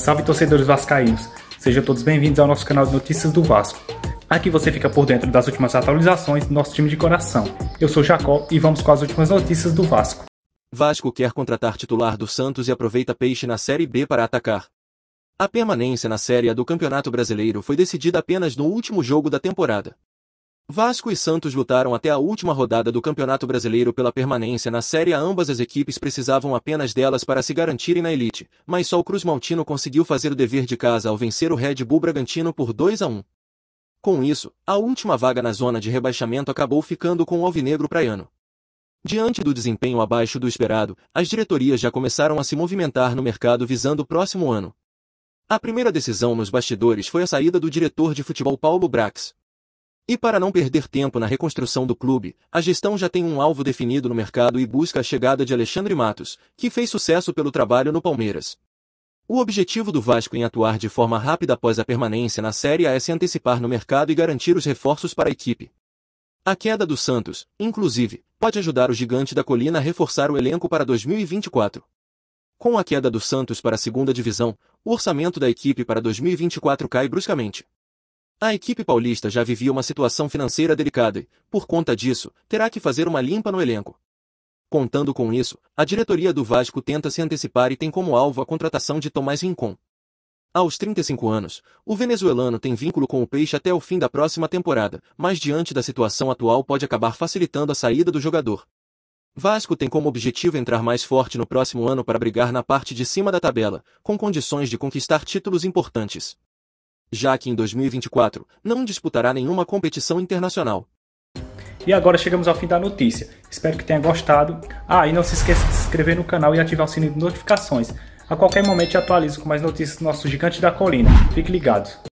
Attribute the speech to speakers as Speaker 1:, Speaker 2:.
Speaker 1: Salve torcedores vascaínos, sejam todos bem-vindos ao nosso canal de notícias do Vasco. Aqui você fica por dentro das últimas atualizações do nosso time de coração. Eu sou Jacó e vamos com as últimas notícias do
Speaker 2: Vasco. Vasco quer contratar titular do Santos e aproveita peixe na Série B para atacar. A permanência na Série A do Campeonato Brasileiro foi decidida apenas no último jogo da temporada. Vasco e Santos lutaram até a última rodada do Campeonato Brasileiro pela permanência na Série A. Ambas as equipes precisavam apenas delas para se garantirem na elite, mas só o Cruz Maltino conseguiu fazer o dever de casa ao vencer o Red Bull Bragantino por 2 a 1. Com isso, a última vaga na zona de rebaixamento acabou ficando com o Alvinegro Praiano. Diante do desempenho abaixo do esperado, as diretorias já começaram a se movimentar no mercado visando o próximo ano. A primeira decisão nos bastidores foi a saída do diretor de futebol Paulo Brax, e para não perder tempo na reconstrução do clube, a gestão já tem um alvo definido no mercado e busca a chegada de Alexandre Matos, que fez sucesso pelo trabalho no Palmeiras. O objetivo do Vasco em atuar de forma rápida após a permanência na Série A é se antecipar no mercado e garantir os reforços para a equipe. A queda do Santos, inclusive, pode ajudar o gigante da colina a reforçar o elenco para 2024. Com a queda do Santos para a segunda divisão, o orçamento da equipe para 2024 cai bruscamente. A equipe paulista já vivia uma situação financeira delicada e, por conta disso, terá que fazer uma limpa no elenco. Contando com isso, a diretoria do Vasco tenta se antecipar e tem como alvo a contratação de Tomás Rincon. Aos 35 anos, o venezuelano tem vínculo com o Peixe até o fim da próxima temporada, mas diante da situação atual pode acabar facilitando a saída do jogador. Vasco tem como objetivo entrar mais forte no próximo ano para brigar na parte de cima da tabela, com condições de conquistar títulos importantes já que em 2024 não disputará nenhuma competição internacional. E agora chegamos ao fim da notícia. Espero que tenha gostado.
Speaker 1: Ah, e não se esqueça de se inscrever no canal e ativar o sininho de notificações. A qualquer momento atualizo com mais notícias do nosso gigante da colina. Fique ligado.